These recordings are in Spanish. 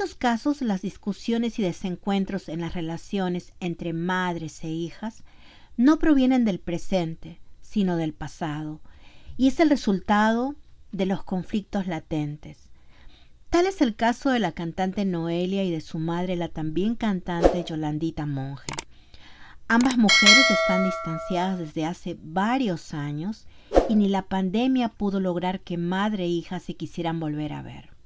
muchos casos las discusiones y desencuentros en las relaciones entre madres e hijas no provienen del presente, sino del pasado, y es el resultado de los conflictos latentes. Tal es el caso de la cantante Noelia y de su madre, la también cantante Yolandita Monge. Ambas mujeres están distanciadas desde hace varios años y ni la pandemia pudo lograr que madre e hija se quisieran volver a ver.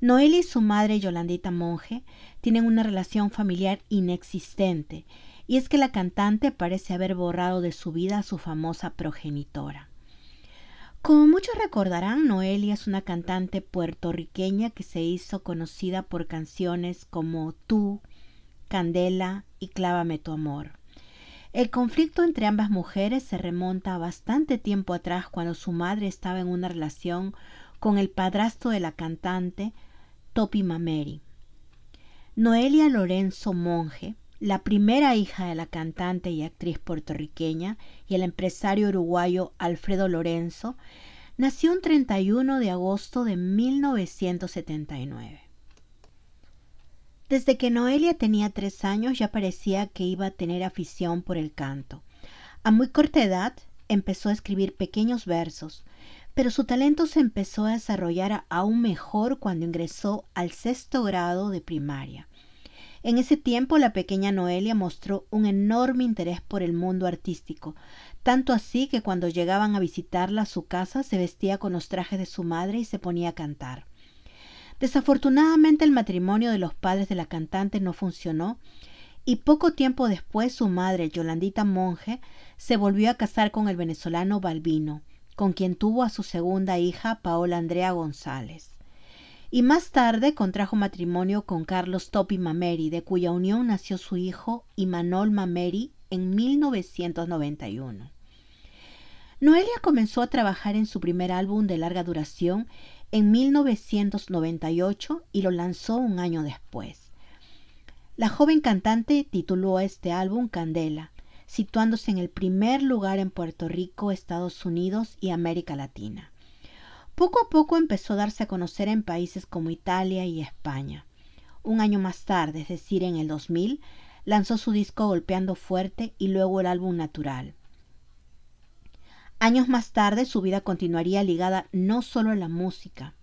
Noelia y su madre Yolandita Monge tienen una relación familiar inexistente, y es que la cantante parece haber borrado de su vida a su famosa progenitora. Como muchos recordarán, Noelia es una cantante puertorriqueña que se hizo conocida por canciones como Tú, Candela y Clávame tu amor. El conflicto entre ambas mujeres se remonta a bastante tiempo atrás cuando su madre estaba en una relación con el padrastro de la cantante, Topi Mameri. Noelia Lorenzo Monge, la primera hija de la cantante y actriz puertorriqueña y el empresario uruguayo Alfredo Lorenzo, nació un 31 de agosto de 1979. Desde que Noelia tenía tres años ya parecía que iba a tener afición por el canto. A muy corta edad empezó a escribir pequeños versos, pero su talento se empezó a desarrollar aún mejor cuando ingresó al sexto grado de primaria. En ese tiempo la pequeña Noelia mostró un enorme interés por el mundo artístico, tanto así que cuando llegaban a visitarla a su casa se vestía con los trajes de su madre y se ponía a cantar. Desafortunadamente el matrimonio de los padres de la cantante no funcionó y poco tiempo después su madre, Yolandita Monge, se volvió a casar con el venezolano Balbino, con quien tuvo a su segunda hija Paola Andrea González. Y más tarde contrajo matrimonio con Carlos Topi Mameri, de cuya unión nació su hijo Imanol Mameri en 1991. Noelia comenzó a trabajar en su primer álbum de larga duración en 1998 y lo lanzó un año después. La joven cantante tituló este álbum Candela situándose en el primer lugar en Puerto Rico, Estados Unidos y América Latina. Poco a poco empezó a darse a conocer en países como Italia y España. Un año más tarde, es decir, en el 2000, lanzó su disco Golpeando Fuerte y luego el álbum Natural. Años más tarde su vida continuaría ligada no solo a la música,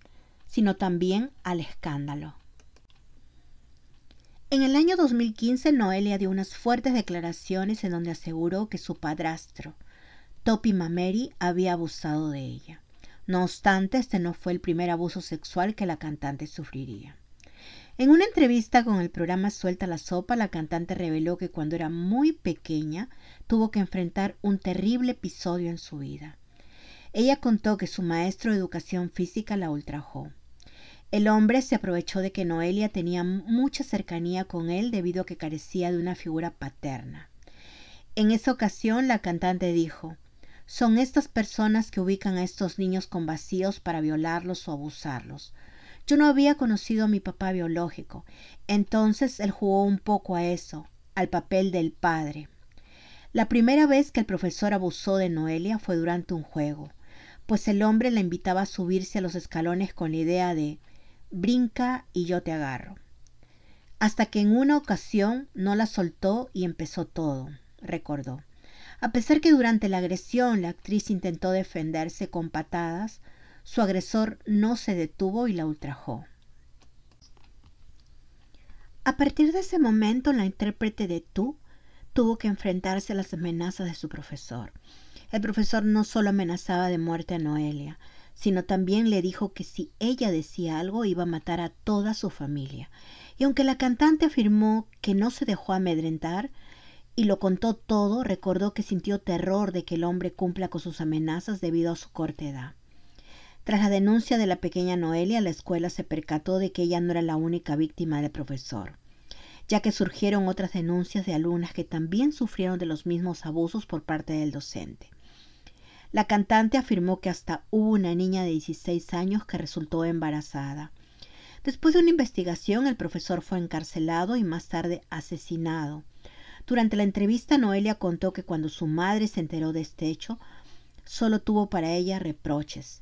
sino también al escándalo. En el año 2015, Noelia dio unas fuertes declaraciones en donde aseguró que su padrastro, Topi Mameri, había abusado de ella. No obstante, este no fue el primer abuso sexual que la cantante sufriría. En una entrevista con el programa Suelta la Sopa, la cantante reveló que cuando era muy pequeña tuvo que enfrentar un terrible episodio en su vida. Ella contó que su maestro de educación física la ultrajó. El hombre se aprovechó de que Noelia tenía mucha cercanía con él debido a que carecía de una figura paterna. En esa ocasión la cantante dijo, son estas personas que ubican a estos niños con vacíos para violarlos o abusarlos. Yo no había conocido a mi papá biológico, entonces él jugó un poco a eso, al papel del padre. La primera vez que el profesor abusó de Noelia fue durante un juego, pues el hombre la invitaba a subirse a los escalones con la idea de brinca y yo te agarro. Hasta que en una ocasión no la soltó y empezó todo, recordó. A pesar que durante la agresión la actriz intentó defenderse con patadas, su agresor no se detuvo y la ultrajó. A partir de ese momento, la intérprete de tú tuvo que enfrentarse a las amenazas de su profesor. El profesor no solo amenazaba de muerte a Noelia, sino también le dijo que si ella decía algo iba a matar a toda su familia. Y aunque la cantante afirmó que no se dejó amedrentar y lo contó todo, recordó que sintió terror de que el hombre cumpla con sus amenazas debido a su corta edad. Tras la denuncia de la pequeña Noelia, la escuela se percató de que ella no era la única víctima del profesor, ya que surgieron otras denuncias de alumnas que también sufrieron de los mismos abusos por parte del docente. La cantante afirmó que hasta hubo una niña de 16 años que resultó embarazada. Después de una investigación, el profesor fue encarcelado y más tarde asesinado. Durante la entrevista, Noelia contó que cuando su madre se enteró de este hecho, solo tuvo para ella reproches.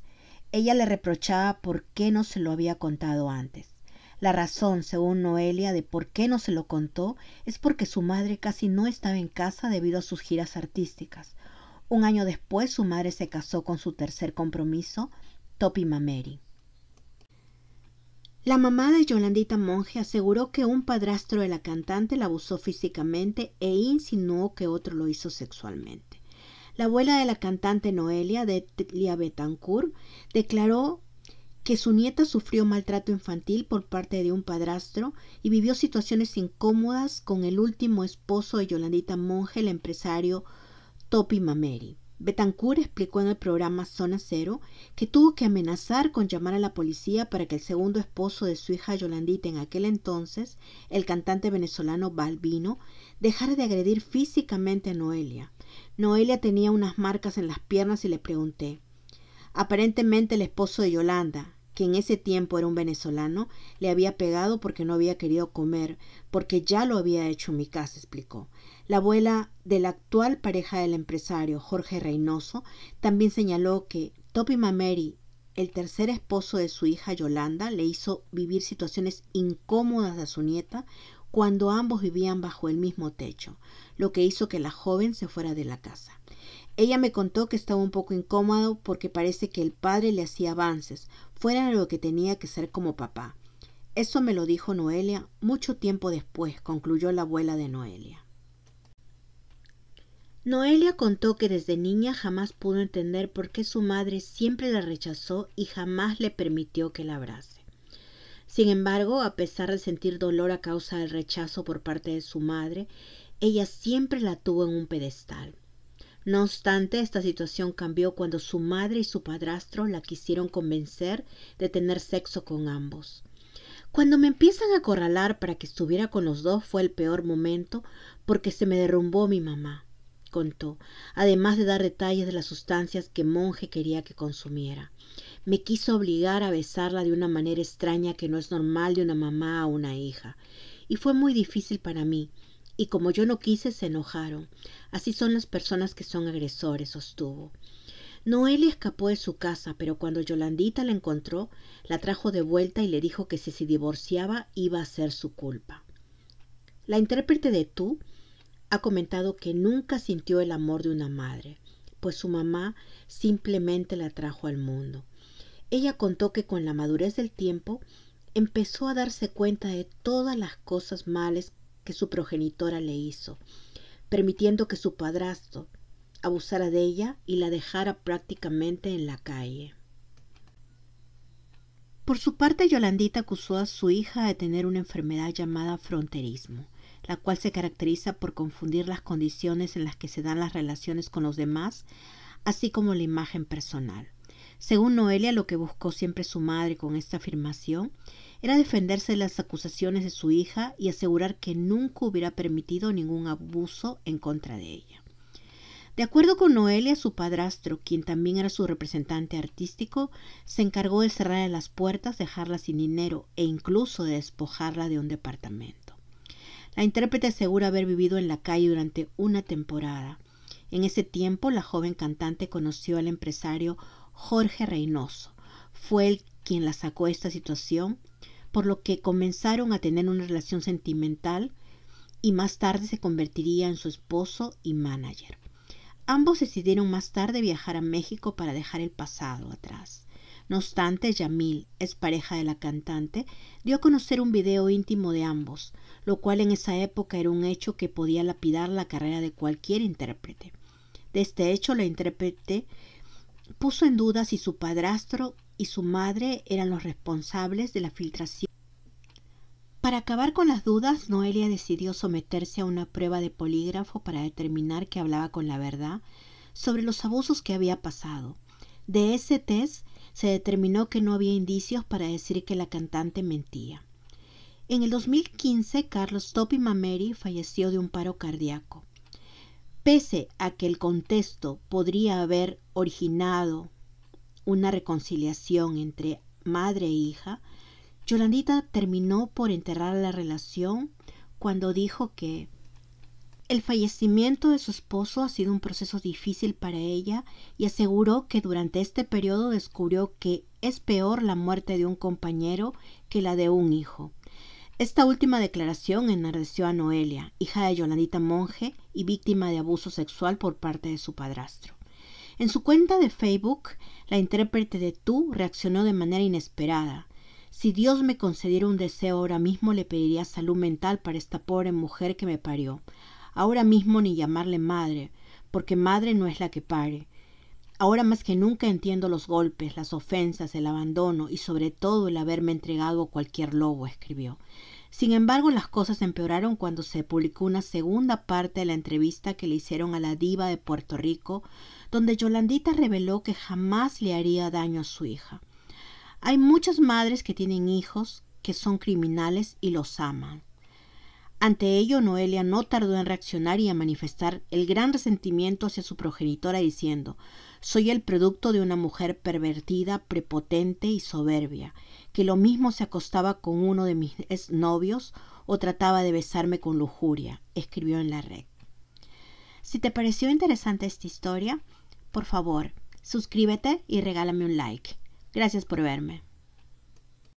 Ella le reprochaba por qué no se lo había contado antes. La razón, según Noelia, de por qué no se lo contó es porque su madre casi no estaba en casa debido a sus giras artísticas. Un año después su madre se casó con su tercer compromiso, Topi Mameri. La mamá de Yolandita Monge aseguró que un padrastro de la cantante la abusó físicamente e insinuó que otro lo hizo sexualmente. La abuela de la cantante Noelia, de Lia Betancourt, declaró que su nieta sufrió maltrato infantil por parte de un padrastro y vivió situaciones incómodas con el último esposo de Yolandita Monge, el empresario Topi Mameri. Betancourt explicó en el programa Zona Cero que tuvo que amenazar con llamar a la policía para que el segundo esposo de su hija Yolandita en aquel entonces, el cantante venezolano Balbino, dejara de agredir físicamente a Noelia. Noelia tenía unas marcas en las piernas y le pregunté. Aparentemente el esposo de Yolanda, que en ese tiempo era un venezolano, le había pegado porque no había querido comer, porque ya lo había hecho en mi casa, explicó. La abuela de la actual pareja del empresario, Jorge Reynoso, también señaló que Topi Mameri, el tercer esposo de su hija Yolanda, le hizo vivir situaciones incómodas a su nieta cuando ambos vivían bajo el mismo techo, lo que hizo que la joven se fuera de la casa. Ella me contó que estaba un poco incómodo porque parece que el padre le hacía avances, fuera de lo que tenía que ser como papá. Eso me lo dijo Noelia mucho tiempo después, concluyó la abuela de Noelia. Noelia contó que desde niña jamás pudo entender por qué su madre siempre la rechazó y jamás le permitió que la abrase. Sin embargo, a pesar de sentir dolor a causa del rechazo por parte de su madre, ella siempre la tuvo en un pedestal. No obstante, esta situación cambió cuando su madre y su padrastro la quisieron convencer de tener sexo con ambos. Cuando me empiezan a acorralar para que estuviera con los dos fue el peor momento porque se me derrumbó mi mamá, contó, además de dar detalles de las sustancias que Monje quería que consumiera. Me quiso obligar a besarla de una manera extraña que no es normal de una mamá a una hija, y fue muy difícil para mí, y como yo no quise se enojaron. Así son las personas que son agresores, sostuvo. Noelia escapó de su casa, pero cuando Yolandita la encontró, la trajo de vuelta y le dijo que si se divorciaba iba a ser su culpa. La intérprete de tú ha comentado que nunca sintió el amor de una madre, pues su mamá simplemente la trajo al mundo. Ella contó que con la madurez del tiempo empezó a darse cuenta de todas las cosas malas que su progenitora le hizo, permitiendo que su padrastro abusara de ella y la dejara prácticamente en la calle. Por su parte, Yolandita acusó a su hija de tener una enfermedad llamada fronterismo, la cual se caracteriza por confundir las condiciones en las que se dan las relaciones con los demás, así como la imagen personal. Según Noelia, lo que buscó siempre su madre con esta afirmación era defenderse de las acusaciones de su hija y asegurar que nunca hubiera permitido ningún abuso en contra de ella. De acuerdo con Noelia, su padrastro, quien también era su representante artístico, se encargó de cerrarle las puertas, dejarla sin dinero e incluso de despojarla de un departamento. La intérprete asegura haber vivido en la calle durante una temporada. En ese tiempo, la joven cantante conoció al empresario Jorge Reynoso. Fue él quien la sacó de esta situación por lo que comenzaron a tener una relación sentimental y más tarde se convertiría en su esposo y manager. Ambos decidieron más tarde viajar a México para dejar el pasado atrás. No obstante, Yamil, ex pareja de la cantante, dio a conocer un video íntimo de ambos, lo cual en esa época era un hecho que podía lapidar la carrera de cualquier intérprete. De este hecho, la intérprete puso en duda si su padrastro y su madre eran los responsables de la filtración. Para acabar con las dudas, Noelia decidió someterse a una prueba de polígrafo para determinar que hablaba con la verdad sobre los abusos que había pasado. De ese test se determinó que no había indicios para decir que la cantante mentía. En el 2015, Carlos Topi Mameri falleció de un paro cardíaco. Pese a que el contexto podría haber originado una reconciliación entre madre e hija, Yolandita terminó por enterrar la relación cuando dijo que el fallecimiento de su esposo ha sido un proceso difícil para ella y aseguró que durante este periodo descubrió que es peor la muerte de un compañero que la de un hijo. Esta última declaración enardeció a Noelia, hija de Yolandita Monje y víctima de abuso sexual por parte de su padrastro. En su cuenta de Facebook, la intérprete de Tú reaccionó de manera inesperada. Si Dios me concediera un deseo ahora mismo, le pediría salud mental para esta pobre mujer que me parió. Ahora mismo ni llamarle madre, porque madre no es la que pare. Ahora más que nunca entiendo los golpes, las ofensas, el abandono y sobre todo el haberme entregado a cualquier lobo, escribió. Sin embargo, las cosas empeoraron cuando se publicó una segunda parte de la entrevista que le hicieron a la diva de Puerto Rico, donde Yolandita reveló que jamás le haría daño a su hija. Hay muchas madres que tienen hijos que son criminales y los aman. Ante ello, Noelia no tardó en reaccionar y a manifestar el gran resentimiento hacia su progenitora diciendo, soy el producto de una mujer pervertida, prepotente y soberbia, que lo mismo se acostaba con uno de mis exnovios o trataba de besarme con lujuria, escribió en la red. Si te pareció interesante esta historia, por favor, suscríbete y regálame un like. Gracias por verme.